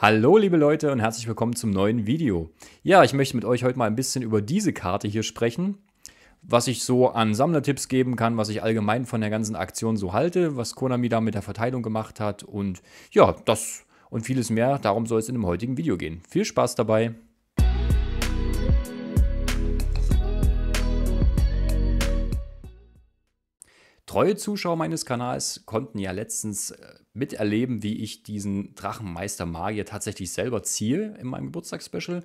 Hallo liebe Leute und herzlich willkommen zum neuen Video. Ja, ich möchte mit euch heute mal ein bisschen über diese Karte hier sprechen, was ich so an Sammlertipps geben kann, was ich allgemein von der ganzen Aktion so halte, was Konami da mit der Verteilung gemacht hat und ja, das und vieles mehr, darum soll es in dem heutigen Video gehen. Viel Spaß dabei! Treue Zuschauer meines Kanals konnten ja letztens äh, miterleben, wie ich diesen Drachenmeister Magier tatsächlich selber ziehe in meinem Geburtstagsspecial.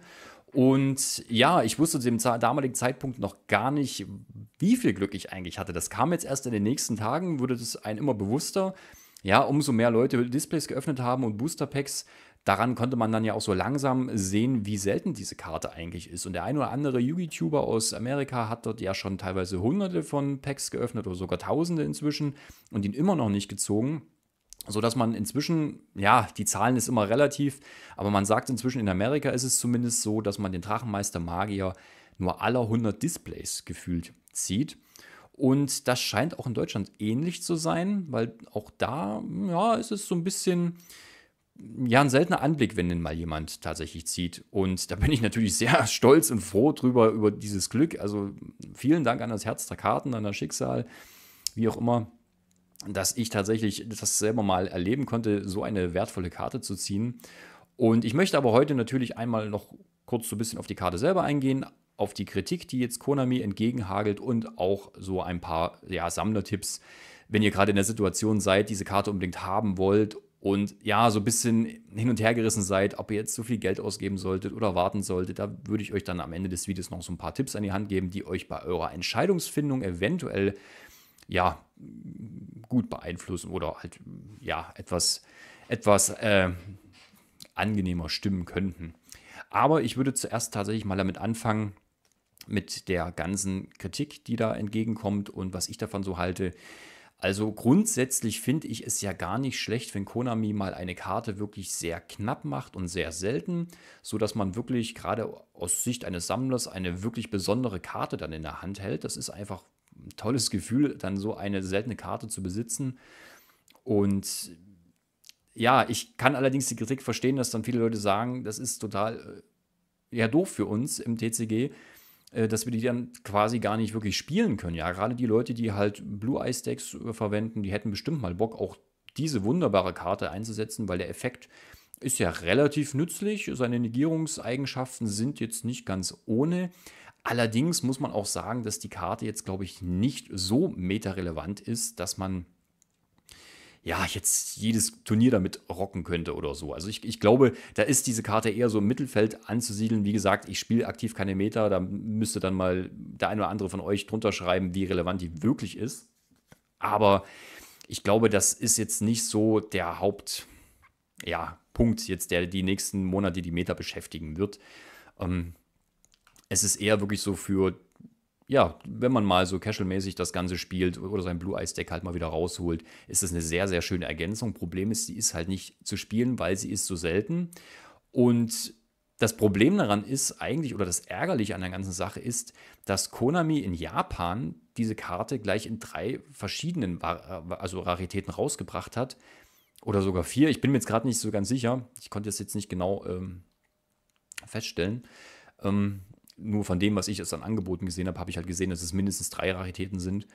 Und ja, ich wusste zu dem damaligen Zeitpunkt noch gar nicht, wie viel Glück ich eigentlich hatte. Das kam jetzt erst in den nächsten Tagen, wurde das einem immer bewusster. Ja, umso mehr Leute Displays geöffnet haben und Booster Packs, daran konnte man dann ja auch so langsam sehen, wie selten diese Karte eigentlich ist. Und der ein oder andere YouTuber aus Amerika hat dort ja schon teilweise hunderte von Packs geöffnet oder sogar tausende inzwischen und ihn immer noch nicht gezogen so dass man inzwischen, ja, die Zahlen ist immer relativ, aber man sagt inzwischen in Amerika ist es zumindest so, dass man den Drachenmeister Magier nur aller 100 Displays gefühlt zieht. Und das scheint auch in Deutschland ähnlich zu sein, weil auch da, ja, ist es so ein bisschen, ja ein seltener Anblick, wenn denn mal jemand tatsächlich zieht. Und da bin ich natürlich sehr stolz und froh drüber, über dieses Glück. Also vielen Dank an das Herz der Karten, an das Schicksal, wie auch immer, dass ich tatsächlich das selber mal erleben konnte, so eine wertvolle Karte zu ziehen. Und ich möchte aber heute natürlich einmal noch kurz so ein bisschen auf die Karte selber eingehen, auf die Kritik, die jetzt Konami entgegenhagelt und auch so ein paar ja, Sammlertipps, wenn ihr gerade in der Situation seid, diese Karte unbedingt haben wollt und ja, so ein bisschen hin und her gerissen seid, ob ihr jetzt so viel Geld ausgeben solltet oder warten solltet, da würde ich euch dann am Ende des Videos noch so ein paar Tipps an die Hand geben, die euch bei eurer Entscheidungsfindung eventuell ja gut beeinflussen oder halt ja etwas etwas äh, angenehmer stimmen könnten. Aber ich würde zuerst tatsächlich mal damit anfangen, mit der ganzen Kritik, die da entgegenkommt und was ich davon so halte. Also grundsätzlich finde ich es ja gar nicht schlecht, wenn Konami mal eine Karte wirklich sehr knapp macht und sehr selten, sodass man wirklich gerade aus Sicht eines Sammlers eine wirklich besondere Karte dann in der Hand hält. Das ist einfach ein tolles Gefühl, dann so eine seltene Karte zu besitzen. Und ja, ich kann allerdings die Kritik verstehen, dass dann viele Leute sagen, das ist total äh, ja doof für uns im TCG, äh, dass wir die dann quasi gar nicht wirklich spielen können. Ja, gerade die Leute, die halt Blue Eye Stacks äh, verwenden, die hätten bestimmt mal Bock, auch diese wunderbare Karte einzusetzen, weil der Effekt ist ja relativ nützlich. Seine Negierungseigenschaften sind jetzt nicht ganz ohne. Allerdings muss man auch sagen, dass die Karte jetzt, glaube ich, nicht so meterrelevant ist, dass man ja, jetzt jedes Turnier damit rocken könnte oder so. Also ich, ich glaube, da ist diese Karte eher so im Mittelfeld anzusiedeln. Wie gesagt, ich spiele aktiv keine Meta, da müsste dann mal der eine oder andere von euch drunter schreiben, wie relevant die wirklich ist. Aber ich glaube, das ist jetzt nicht so der Haupt, ja, Punkt jetzt, der die nächsten Monate die Meta beschäftigen wird. Ähm, es ist eher wirklich so für ja, wenn man mal so casual-mäßig das Ganze spielt oder sein Blue Eyes Deck halt mal wieder rausholt, ist das eine sehr, sehr schöne Ergänzung. Problem ist, sie ist halt nicht zu spielen, weil sie ist so selten. Und das Problem daran ist eigentlich, oder das Ärgerliche an der ganzen Sache ist, dass Konami in Japan diese Karte gleich in drei verschiedenen äh, also Raritäten rausgebracht hat. Oder sogar vier. Ich bin mir jetzt gerade nicht so ganz sicher. Ich konnte das jetzt nicht genau ähm, feststellen. Ähm, nur von dem, was ich jetzt an Angeboten gesehen habe, habe ich halt gesehen, dass es mindestens drei Raritäten sind.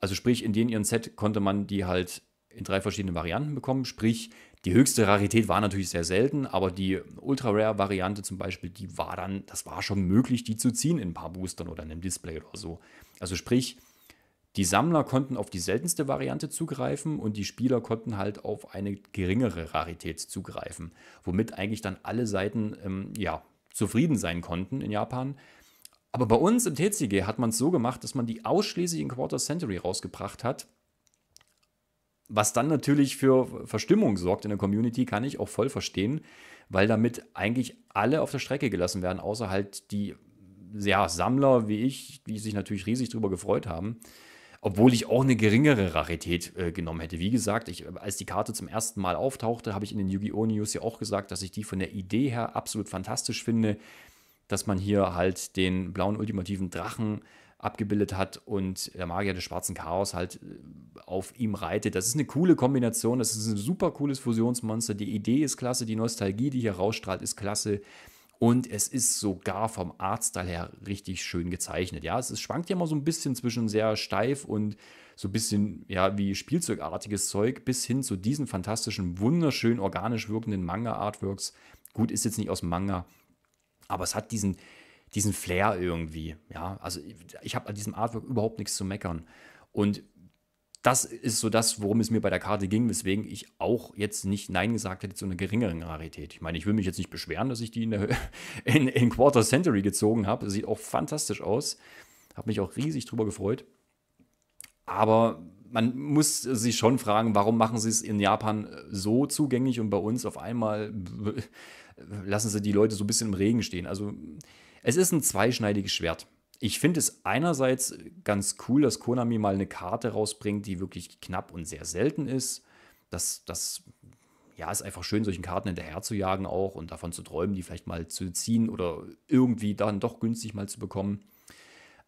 Also sprich, in denen ihren Set konnte man die halt in drei verschiedenen Varianten bekommen. Sprich, die höchste Rarität war natürlich sehr selten, aber die Ultra-Rare-Variante zum Beispiel, die war dann, das war schon möglich, die zu ziehen in ein paar Boostern oder in einem Display oder so. Also sprich, die Sammler konnten auf die seltenste Variante zugreifen und die Spieler konnten halt auf eine geringere Rarität zugreifen, womit eigentlich dann alle Seiten ähm, ja, zufrieden sein konnten in Japan. Aber bei uns im TCG hat man es so gemacht, dass man die ausschließlich in Quarter Century rausgebracht hat. Was dann natürlich für Verstimmung sorgt in der Community, kann ich auch voll verstehen, weil damit eigentlich alle auf der Strecke gelassen werden, außer halt die ja, Sammler wie ich, die sich natürlich riesig drüber gefreut haben obwohl ich auch eine geringere Rarität äh, genommen hätte. Wie gesagt, ich, als die Karte zum ersten Mal auftauchte, habe ich in den Yu-Gi-Oh! News ja auch gesagt, dass ich die von der Idee her absolut fantastisch finde, dass man hier halt den blauen ultimativen Drachen abgebildet hat und der Magier des schwarzen Chaos halt äh, auf ihm reitet. Das ist eine coole Kombination, das ist ein super cooles Fusionsmonster. Die Idee ist klasse, die Nostalgie, die hier rausstrahlt, ist klasse und es ist sogar vom Artstyle her richtig schön gezeichnet. Ja, es ist, schwankt ja immer so ein bisschen zwischen sehr steif und so ein bisschen, ja, wie Spielzeugartiges Zeug bis hin zu diesen fantastischen, wunderschön organisch wirkenden Manga-Artworks. Gut, ist jetzt nicht aus Manga, aber es hat diesen, diesen Flair irgendwie. Ja, also ich, ich habe an diesem Artwork überhaupt nichts zu meckern. Und das ist so das, worum es mir bei der Karte ging, weswegen ich auch jetzt nicht Nein gesagt hätte zu einer geringeren Rarität. Ich meine, ich will mich jetzt nicht beschweren, dass ich die in, der, in, in Quarter Century gezogen habe. Sieht auch fantastisch aus. Habe mich auch riesig drüber gefreut. Aber man muss sich schon fragen, warum machen sie es in Japan äh, so zugänglich und bei uns auf einmal lassen sie die Leute so ein bisschen im Regen stehen. Also es ist ein zweischneidiges Schwert. Ich finde es einerseits ganz cool, dass Konami mal eine Karte rausbringt, die wirklich knapp und sehr selten ist. Das, das ja, ist einfach schön, solchen Karten hinterher zu jagen auch und davon zu träumen, die vielleicht mal zu ziehen oder irgendwie dann doch günstig mal zu bekommen.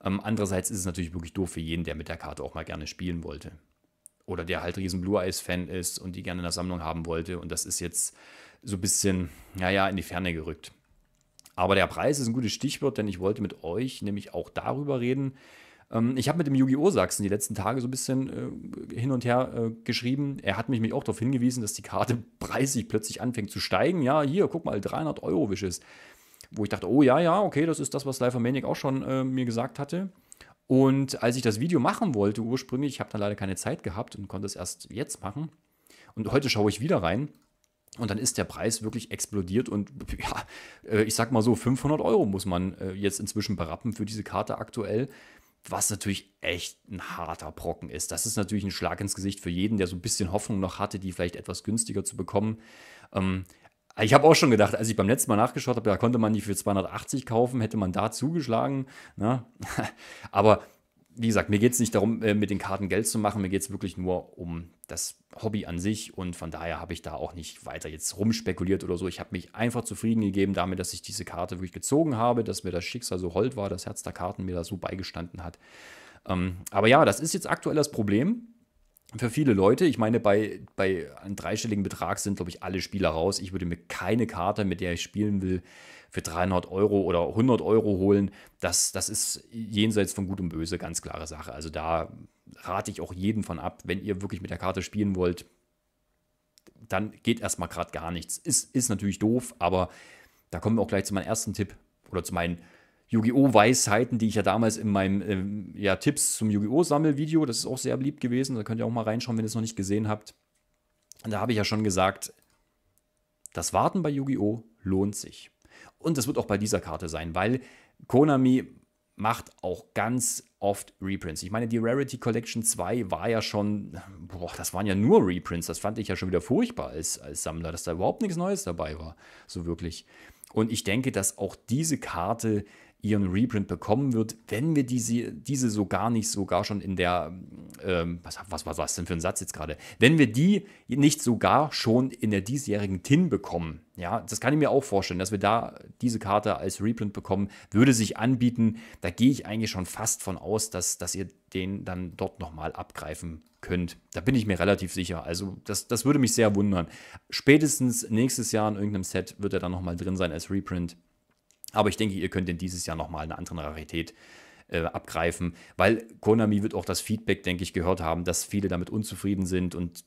Ähm, andererseits ist es natürlich wirklich doof für jeden, der mit der Karte auch mal gerne spielen wollte. Oder der halt riesen Blue Eyes-Fan ist und die gerne in der Sammlung haben wollte. Und das ist jetzt so ein bisschen, naja, in die Ferne gerückt. Aber der Preis ist ein gutes Stichwort, denn ich wollte mit euch nämlich auch darüber reden. Ähm, ich habe mit dem Yu-Gi-Oh! Sachsen die letzten Tage so ein bisschen äh, hin und her äh, geschrieben. Er hat mich auch darauf hingewiesen, dass die Karte preislich plötzlich anfängt zu steigen. Ja, hier, guck mal, 300 Euro Wishes. Wo ich dachte, oh ja, ja, okay, das ist das, was Life of Manic auch schon äh, mir gesagt hatte. Und als ich das Video machen wollte ursprünglich, ich habe dann leider keine Zeit gehabt und konnte es erst jetzt machen. Und heute schaue ich wieder rein und dann ist der Preis wirklich explodiert und ja, äh, ich sag mal so, 500 Euro muss man äh, jetzt inzwischen berappen für diese Karte aktuell, was natürlich echt ein harter Brocken ist. Das ist natürlich ein Schlag ins Gesicht für jeden, der so ein bisschen Hoffnung noch hatte, die vielleicht etwas günstiger zu bekommen. Ähm, ich habe auch schon gedacht, als ich beim letzten Mal nachgeschaut habe, da konnte man die für 280 kaufen, hätte man da zugeschlagen. Ne? Aber wie gesagt, mir geht es nicht darum, äh, mit den Karten Geld zu machen, mir geht es wirklich nur um das Hobby an sich und von daher habe ich da auch nicht weiter jetzt rumspekuliert oder so. Ich habe mich einfach zufrieden gegeben damit, dass ich diese Karte wirklich gezogen habe, dass mir das Schicksal so hold war, das Herz der Karten mir da so beigestanden hat. Ähm, aber ja, das ist jetzt aktuell das Problem für viele Leute. Ich meine, bei, bei einem dreistelligen Betrag sind, glaube ich, alle Spieler raus. Ich würde mir keine Karte, mit der ich spielen will, für 300 Euro oder 100 Euro holen. Das, das ist jenseits von Gut und Böse, ganz klare Sache. Also da rate ich auch jeden von ab, wenn ihr wirklich mit der Karte spielen wollt, dann geht erstmal gerade gar nichts. Ist, ist natürlich doof, aber da kommen wir auch gleich zu meinem ersten Tipp oder zu meinen Yu-Gi-Oh! Weisheiten, die ich ja damals in meinem ähm, ja, Tipps zum Yu-Gi-Oh! Sammelvideo, das ist auch sehr beliebt gewesen, da könnt ihr auch mal reinschauen, wenn ihr es noch nicht gesehen habt. Und da habe ich ja schon gesagt, das Warten bei Yu-Gi-Oh! lohnt sich. Und das wird auch bei dieser Karte sein, weil Konami macht auch ganz oft Reprints. Ich meine, die Rarity Collection 2 war ja schon, boah, das waren ja nur Reprints. Das fand ich ja schon wieder furchtbar als, als Sammler, dass da überhaupt nichts Neues dabei war. So wirklich. Und ich denke, dass auch diese Karte ihren Reprint bekommen wird, wenn wir diese, diese so gar nicht sogar schon in der, ähm, was, war das denn für ein Satz jetzt gerade, wenn wir die nicht sogar schon in der diesjährigen TIN bekommen. Ja, das kann ich mir auch vorstellen, dass wir da diese Karte als Reprint bekommen, würde sich anbieten. Da gehe ich eigentlich schon fast von aus, dass, dass ihr den dann dort nochmal abgreifen könnt. Da bin ich mir relativ sicher. Also das, das würde mich sehr wundern. Spätestens nächstes Jahr in irgendeinem Set wird er dann nochmal drin sein als Reprint. Aber ich denke, ihr könnt in dieses Jahr nochmal eine andere Rarität äh, abgreifen, weil Konami wird auch das Feedback, denke ich, gehört haben, dass viele damit unzufrieden sind und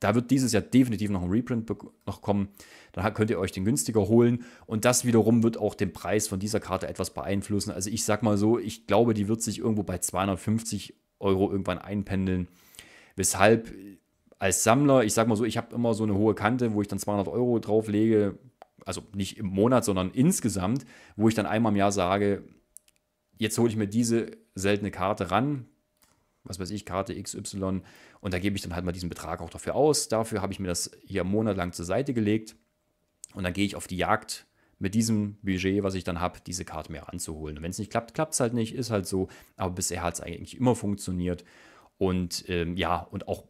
da wird dieses Jahr definitiv noch ein Reprint noch kommen. Dann könnt ihr euch den günstiger holen. Und das wiederum wird auch den Preis von dieser Karte etwas beeinflussen. Also ich sag mal so, ich glaube, die wird sich irgendwo bei 250 Euro irgendwann einpendeln. Weshalb äh, als Sammler, ich sag mal so, ich habe immer so eine hohe Kante, wo ich dann 200 Euro drauflege also nicht im Monat, sondern insgesamt, wo ich dann einmal im Jahr sage, jetzt hole ich mir diese seltene Karte ran, was weiß ich, Karte XY, und da gebe ich dann halt mal diesen Betrag auch dafür aus. Dafür habe ich mir das hier monatelang zur Seite gelegt und dann gehe ich auf die Jagd mit diesem Budget, was ich dann habe, diese Karte mir anzuholen. Und wenn es nicht klappt, klappt es halt nicht, ist halt so. Aber bisher hat es eigentlich immer funktioniert. Und ähm, ja, und auch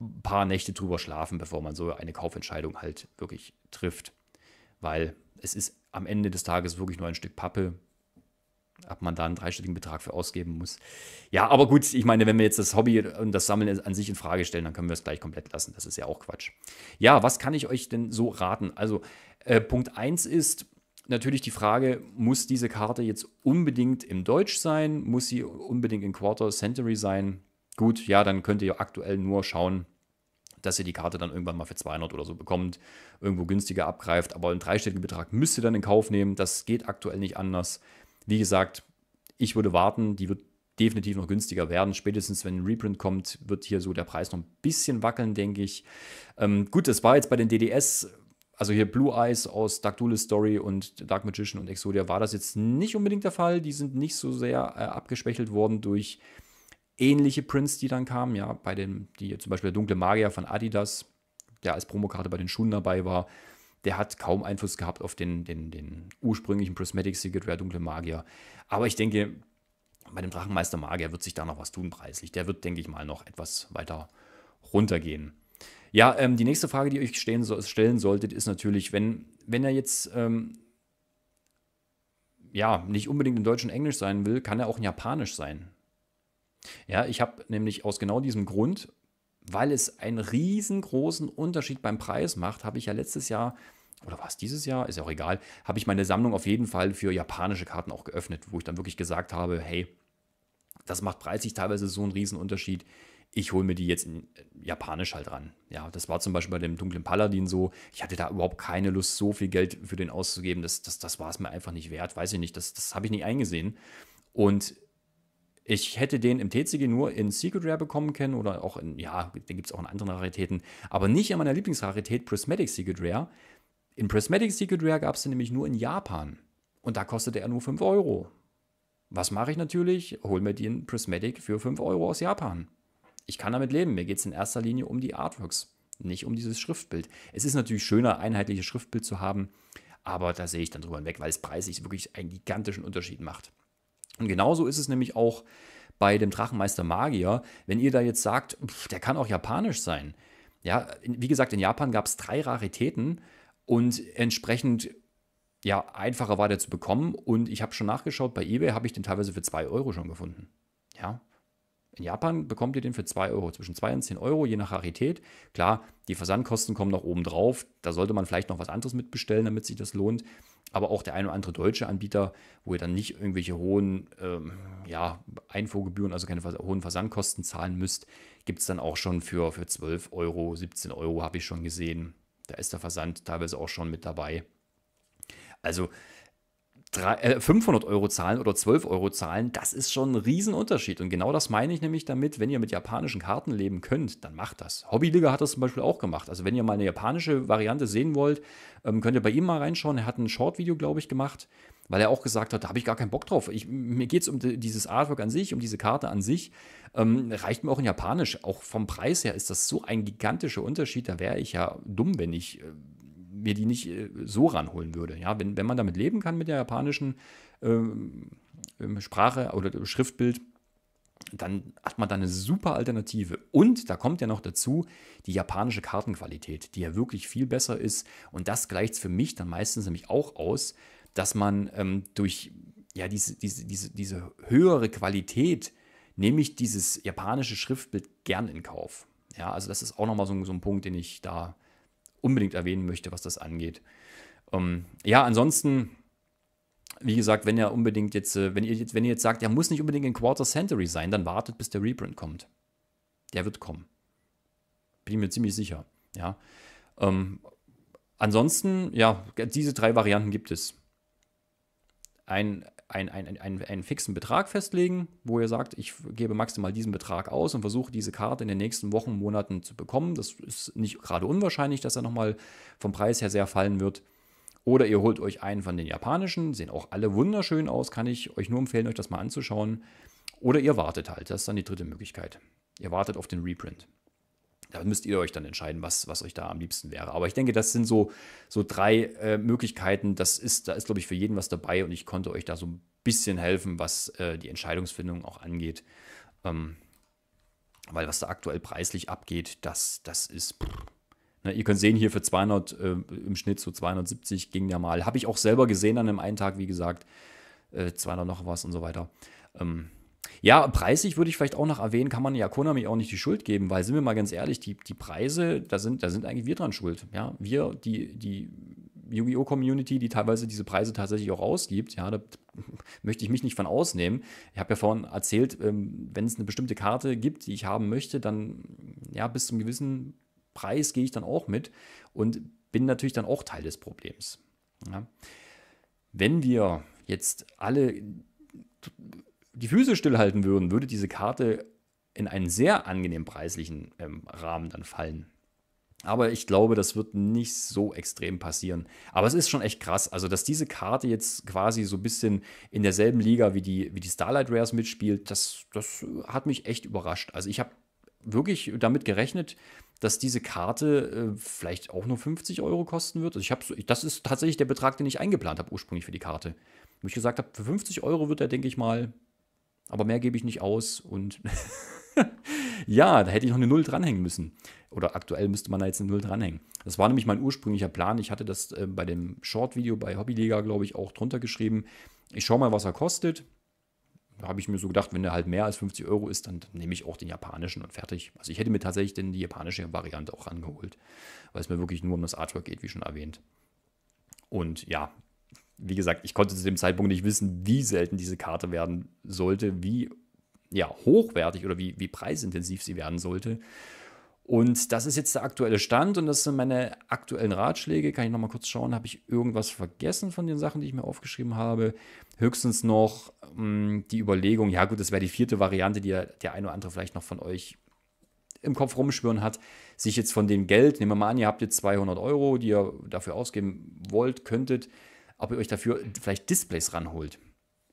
ein paar Nächte drüber schlafen, bevor man so eine Kaufentscheidung halt wirklich trifft weil es ist am Ende des Tages wirklich nur ein Stück Pappe, ob man da einen dreistelligen Betrag für ausgeben muss. Ja, aber gut, ich meine, wenn wir jetzt das Hobby und das Sammeln an sich in Frage stellen, dann können wir es gleich komplett lassen. Das ist ja auch Quatsch. Ja, was kann ich euch denn so raten? Also, äh, Punkt 1 ist natürlich die Frage, muss diese Karte jetzt unbedingt im Deutsch sein? Muss sie unbedingt in Quarter Century sein? Gut, ja, dann könnt ihr aktuell nur schauen, dass ihr die Karte dann irgendwann mal für 200 oder so bekommt, irgendwo günstiger abgreift. Aber einen dreistelligen Betrag müsst ihr dann in Kauf nehmen. Das geht aktuell nicht anders. Wie gesagt, ich würde warten, die wird definitiv noch günstiger werden. Spätestens wenn ein Reprint kommt, wird hier so der Preis noch ein bisschen wackeln, denke ich. Ähm, gut, das war jetzt bei den DDS, also hier Blue Eyes aus Dark Duelist Story und Dark Magician und Exodia, war das jetzt nicht unbedingt der Fall. Die sind nicht so sehr äh, abgeschwächelt worden durch ähnliche Prints, die dann kamen, ja, bei dem, die zum Beispiel der dunkle Magier von Adidas, der als Promokarte bei den Schuhen dabei war, der hat kaum Einfluss gehabt auf den, den, den ursprünglichen Prismatic Secret Rare Dunkle Magier. Aber ich denke, bei dem Drachenmeister Magier wird sich da noch was tun preislich. Der wird, denke ich mal, noch etwas weiter runtergehen. Ja, ähm, die nächste Frage, die ihr euch stehen, so, stellen solltet, ist natürlich, wenn, wenn er jetzt ähm, ja, nicht unbedingt in Deutsch und Englisch sein will, kann er auch in Japanisch sein. Ja, ich habe nämlich aus genau diesem Grund, weil es einen riesengroßen Unterschied beim Preis macht, habe ich ja letztes Jahr oder war es dieses Jahr, ist ja auch egal, habe ich meine Sammlung auf jeden Fall für japanische Karten auch geöffnet, wo ich dann wirklich gesagt habe, hey, das macht preislich teilweise so einen Riesenunterschied. Ich hole mir die jetzt in äh, Japanisch halt ran. Ja, das war zum Beispiel bei dem dunklen Paladin so. Ich hatte da überhaupt keine Lust, so viel Geld für den auszugeben. Das, das, das war es mir einfach nicht wert. Weiß ich nicht, das, das habe ich nicht eingesehen. Und ich hätte den im TCG nur in Secret Rare bekommen können oder auch in, ja, den gibt es auch in anderen Raritäten, aber nicht in meiner Lieblingsrarität Prismatic Secret Rare. In Prismatic Secret Rare gab es den nämlich nur in Japan und da kostete er nur 5 Euro. Was mache ich natürlich? Hol mir den Prismatic für 5 Euro aus Japan. Ich kann damit leben, mir geht es in erster Linie um die Artworks, nicht um dieses Schriftbild. Es ist natürlich schöner, einheitliches Schriftbild zu haben, aber da sehe ich dann drüber hinweg, weil es preislich wirklich einen gigantischen Unterschied macht. Und genauso ist es nämlich auch bei dem Drachenmeister Magier, wenn ihr da jetzt sagt, pff, der kann auch japanisch sein. Ja, wie gesagt, in Japan gab es drei Raritäten und entsprechend ja, einfacher war der zu bekommen. Und ich habe schon nachgeschaut, bei eBay habe ich den teilweise für 2 Euro schon gefunden. Ja. In Japan bekommt ihr den für 2 Euro, zwischen 2 und 10 Euro, je nach Rarität. Klar, die Versandkosten kommen noch oben drauf. Da sollte man vielleicht noch was anderes mitbestellen, damit sich das lohnt aber auch der ein oder andere deutsche Anbieter, wo ihr dann nicht irgendwelche hohen ähm, ja, Einfuhrgebühren, also keine hohen Versandkosten zahlen müsst, gibt es dann auch schon für, für 12 Euro, 17 Euro habe ich schon gesehen. Da ist der Versand teilweise auch schon mit dabei. Also 3, äh, 500 Euro zahlen oder 12 Euro zahlen, das ist schon ein Riesenunterschied. Und genau das meine ich nämlich damit, wenn ihr mit japanischen Karten leben könnt, dann macht das. Hobbyliga hat das zum Beispiel auch gemacht. Also wenn ihr mal eine japanische Variante sehen wollt, ähm, könnt ihr bei ihm mal reinschauen. Er hat ein Short-Video, glaube ich, gemacht, weil er auch gesagt hat, da habe ich gar keinen Bock drauf. Ich, mir geht es um dieses Artwork an sich, um diese Karte an sich. Ähm, reicht mir auch in Japanisch. Auch vom Preis her ist das so ein gigantischer Unterschied. Da wäre ich ja dumm, wenn ich... Äh, mir die nicht äh, so ranholen würde. Ja, wenn, wenn man damit leben kann mit der japanischen ähm, ähm, Sprache oder Schriftbild, dann hat man da eine super Alternative. Und da kommt ja noch dazu die japanische Kartenqualität, die ja wirklich viel besser ist. Und das gleicht für mich dann meistens nämlich auch aus, dass man ähm, durch ja, diese, diese, diese, diese höhere Qualität nämlich dieses japanische Schriftbild gern in Kauf. Ja, also das ist auch nochmal so, so ein Punkt, den ich da unbedingt erwähnen möchte, was das angeht. Ähm, ja, ansonsten, wie gesagt, wenn ihr unbedingt jetzt, äh, wenn ihr jetzt, wenn ihr jetzt sagt, er muss nicht unbedingt in Quarter Century sein, dann wartet, bis der Reprint kommt. Der wird kommen. Bin ich mir ziemlich sicher. Ja. Ähm, ansonsten, ja, diese drei Varianten gibt es einen ein, ein, ein, einen fixen Betrag festlegen, wo ihr sagt, ich gebe maximal diesen Betrag aus und versuche diese Karte in den nächsten Wochen, Monaten zu bekommen. Das ist nicht gerade unwahrscheinlich, dass er nochmal vom Preis her sehr fallen wird. Oder ihr holt euch einen von den japanischen, sehen auch alle wunderschön aus, kann ich euch nur empfehlen, euch das mal anzuschauen. Oder ihr wartet halt, das ist dann die dritte Möglichkeit. Ihr wartet auf den Reprint da müsst ihr euch dann entscheiden, was, was euch da am liebsten wäre. Aber ich denke, das sind so, so drei äh, Möglichkeiten. Das ist, da ist, glaube ich, für jeden was dabei und ich konnte euch da so ein bisschen helfen, was äh, die Entscheidungsfindung auch angeht. Ähm, weil was da aktuell preislich abgeht, das, das ist. Ne, ihr könnt sehen, hier für 200 äh, im Schnitt so 270 ging ja mal. Habe ich auch selber gesehen an dem einen Tag, wie gesagt, 200 äh, noch was und so weiter. Ähm, ja, preislich würde ich vielleicht auch noch erwähnen, kann man ja Konami auch nicht die Schuld geben, weil sind wir mal ganz ehrlich, die, die Preise, da sind, da sind eigentlich wir dran schuld. Ja, wir, die, die Yu-Gi-Oh! Community, die teilweise diese Preise tatsächlich auch ausgibt, ja, da möchte ich mich nicht von ausnehmen. Ich habe ja vorhin erzählt, ähm, wenn es eine bestimmte Karte gibt, die ich haben möchte, dann ja, bis zum gewissen Preis gehe ich dann auch mit und bin natürlich dann auch Teil des Problems. Ja. Wenn wir jetzt alle die Füße stillhalten würden, würde diese Karte in einen sehr angenehm preislichen ähm, Rahmen dann fallen. Aber ich glaube, das wird nicht so extrem passieren. Aber es ist schon echt krass. Also, dass diese Karte jetzt quasi so ein bisschen in derselben Liga wie die, wie die Starlight Rares mitspielt, das, das hat mich echt überrascht. Also, ich habe wirklich damit gerechnet, dass diese Karte äh, vielleicht auch nur 50 Euro kosten wird. Also ich habe, das ist tatsächlich der Betrag, den ich eingeplant habe ursprünglich für die Karte. Wo ich gesagt habe, für 50 Euro wird er, denke ich mal, aber mehr gebe ich nicht aus und ja, da hätte ich noch eine Null dranhängen müssen. Oder aktuell müsste man da jetzt eine Null dranhängen. Das war nämlich mein ursprünglicher Plan. Ich hatte das äh, bei dem Short-Video bei Hobbyliga, glaube ich, auch drunter geschrieben. Ich schaue mal, was er kostet. Da habe ich mir so gedacht, wenn der halt mehr als 50 Euro ist, dann nehme ich auch den japanischen und fertig. Also ich hätte mir tatsächlich denn die japanische Variante auch rangeholt, weil es mir wirklich nur um das Artwork geht, wie schon erwähnt. Und ja, wie gesagt, ich konnte zu dem Zeitpunkt nicht wissen, wie selten diese Karte werden sollte, wie ja, hochwertig oder wie, wie preisintensiv sie werden sollte. Und das ist jetzt der aktuelle Stand und das sind meine aktuellen Ratschläge. Kann ich nochmal kurz schauen, habe ich irgendwas vergessen von den Sachen, die ich mir aufgeschrieben habe? Höchstens noch mh, mm, die Überlegung, ja gut, das wäre die vierte Variante, die der, der eine oder andere vielleicht noch von euch im Kopf rumschwören hat, sich jetzt von dem Geld, nehmen wir mal an, ihr habt jetzt 200 Euro, die ihr dafür ausgeben wollt, könntet, ob ihr euch dafür vielleicht Displays ranholt.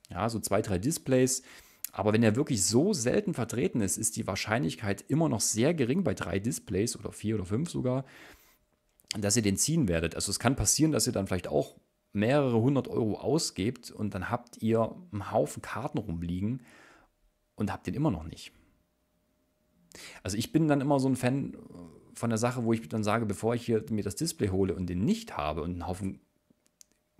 Ja, so zwei, drei Displays. Aber wenn er wirklich so selten vertreten ist, ist die Wahrscheinlichkeit immer noch sehr gering bei drei Displays oder vier oder fünf sogar, dass ihr den ziehen werdet. Also es kann passieren, dass ihr dann vielleicht auch mehrere hundert Euro ausgebt und dann habt ihr einen Haufen Karten rumliegen und habt den immer noch nicht. Also ich bin dann immer so ein Fan äh, von der Sache, wo ich dann sage, bevor ich hier mir das Display hole und den nicht habe und einen Haufen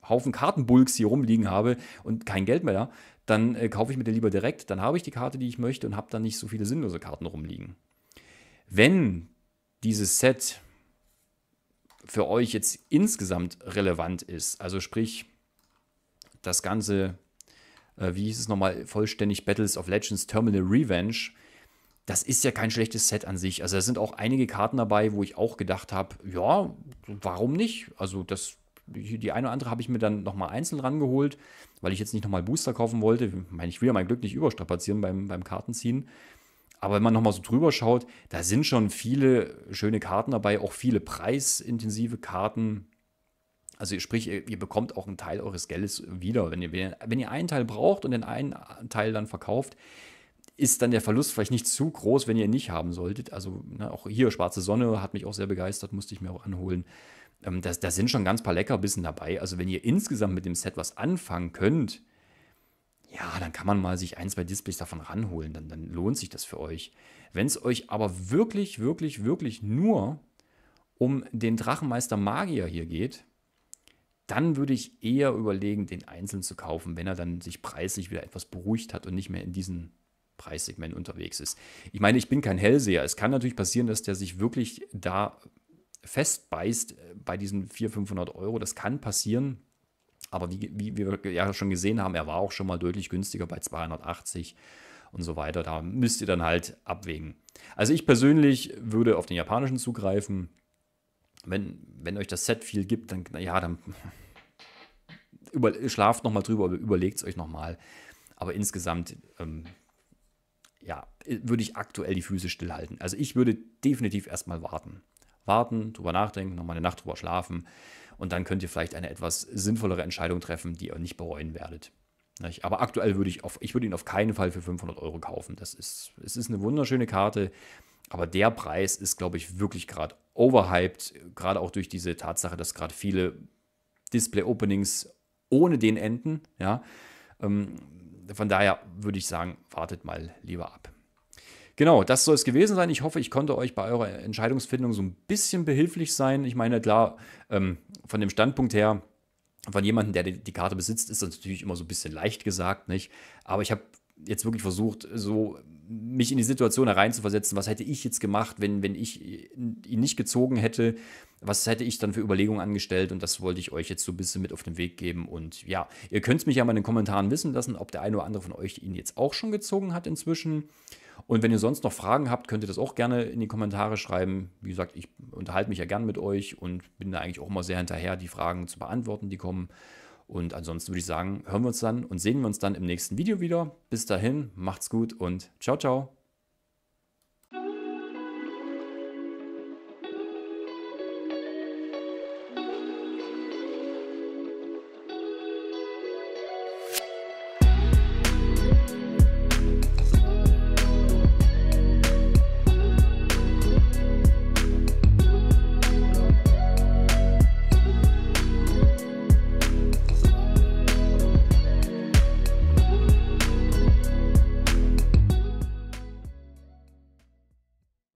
Haufen Kartenbulks hier rumliegen habe und kein Geld mehr dann äh, kaufe ich mir den lieber direkt. Dann habe ich die Karte, die ich möchte und habe dann nicht so viele sinnlose Karten rumliegen. Wenn dieses Set für euch jetzt insgesamt relevant ist, also sprich das ganze, äh, wie hieß es nochmal, vollständig Battles of Legends Terminal Revenge, das ist ja kein schlechtes Set an sich. Also da sind auch einige Karten dabei, wo ich auch gedacht habe, ja, warum nicht? Also das die eine oder andere habe ich mir dann nochmal einzeln rangeholt, weil ich jetzt nicht nochmal Booster kaufen wollte. Ich meine, ich will ja mein Glück nicht überstrapazieren beim, beim Kartenziehen. Aber wenn man nochmal so drüber schaut, da sind schon viele schöne Karten dabei, auch viele preisintensive Karten. Also sprich, ihr bekommt auch einen Teil eures Geldes wieder. Wenn ihr, wenn ihr einen Teil braucht und den einen Teil dann verkauft, ist dann der Verlust vielleicht nicht zu groß, wenn ihr ihn nicht haben solltet. Also ne, auch hier schwarze Sonne hat mich auch sehr begeistert, musste ich mir auch anholen ähm, da das sind schon ganz paar Leckerbissen dabei. Also wenn ihr insgesamt mit dem Set was anfangen könnt, ja, dann kann man mal sich ein, zwei Displays davon ranholen, dann, dann lohnt sich das für euch. Wenn es euch aber wirklich, wirklich, wirklich nur um den Drachenmeister Magier hier geht, dann würde ich eher überlegen, den einzeln zu kaufen, wenn er dann sich preislich wieder etwas beruhigt hat und nicht mehr in diesem Preissegment unterwegs ist. Ich meine, ich bin kein Hellseher. Es kann natürlich passieren, dass der sich wirklich da festbeißt äh, bei diesen 400, 500 Euro. Das kann passieren. Aber wie, wie, wir ja schon gesehen haben, er war auch schon mal deutlich günstiger bei 280 und so weiter. Da müsst ihr dann halt abwägen. Also ich persönlich würde auf den japanischen zugreifen. Wenn, wenn euch das Set viel gibt, dann, ja, dann über, schlaft nochmal drüber, überlegt es euch nochmal. Aber insgesamt, ähm, ja, würde ich aktuell die Füße stillhalten. Also ich würde definitiv erstmal warten warten, drüber nachdenken, nochmal eine Nacht drüber schlafen und dann könnt ihr vielleicht eine etwas sinnvollere Entscheidung treffen, die ihr nicht bereuen werdet. Aber aktuell würde ich, auf, ich würde ihn auf keinen Fall für 500 Euro kaufen. Das ist, es ist eine wunderschöne Karte, aber der Preis ist, glaube ich, wirklich gerade overhyped, gerade auch durch diese Tatsache, dass gerade viele Display-Openings ohne den enden. Ja? Ähm, von daher würde ich sagen, wartet mal lieber ab. Genau, das soll es gewesen sein. Ich hoffe, ich konnte euch bei eurer Entscheidungsfindung so ein bisschen behilflich sein. Ich meine, klar, ähm, von dem Standpunkt her, von jemandem, der die Karte besitzt, ist das natürlich immer so ein bisschen leicht gesagt, nicht? Aber ich habe jetzt wirklich versucht, so mich in die Situation hereinzuversetzen, was hätte ich jetzt gemacht, wenn, wenn ich ihn nicht gezogen hätte, was hätte ich dann für Überlegungen angestellt und das wollte ich euch jetzt so ein bisschen mit auf den Weg geben und ja, ihr könnt es mich ja mal in den Kommentaren wissen lassen, ob der eine oder andere von euch ihn jetzt auch schon gezogen hat inzwischen und wenn ihr sonst noch Fragen habt, könnt ihr das auch gerne in die Kommentare schreiben. Wie gesagt, ich unterhalte mich ja gern mit euch und bin da eigentlich auch immer sehr hinterher, die Fragen zu beantworten, die kommen. Und ansonsten würde ich sagen, hören wir uns dann und sehen wir uns dann im nächsten Video wieder. Bis dahin, macht's gut und ciao, ciao.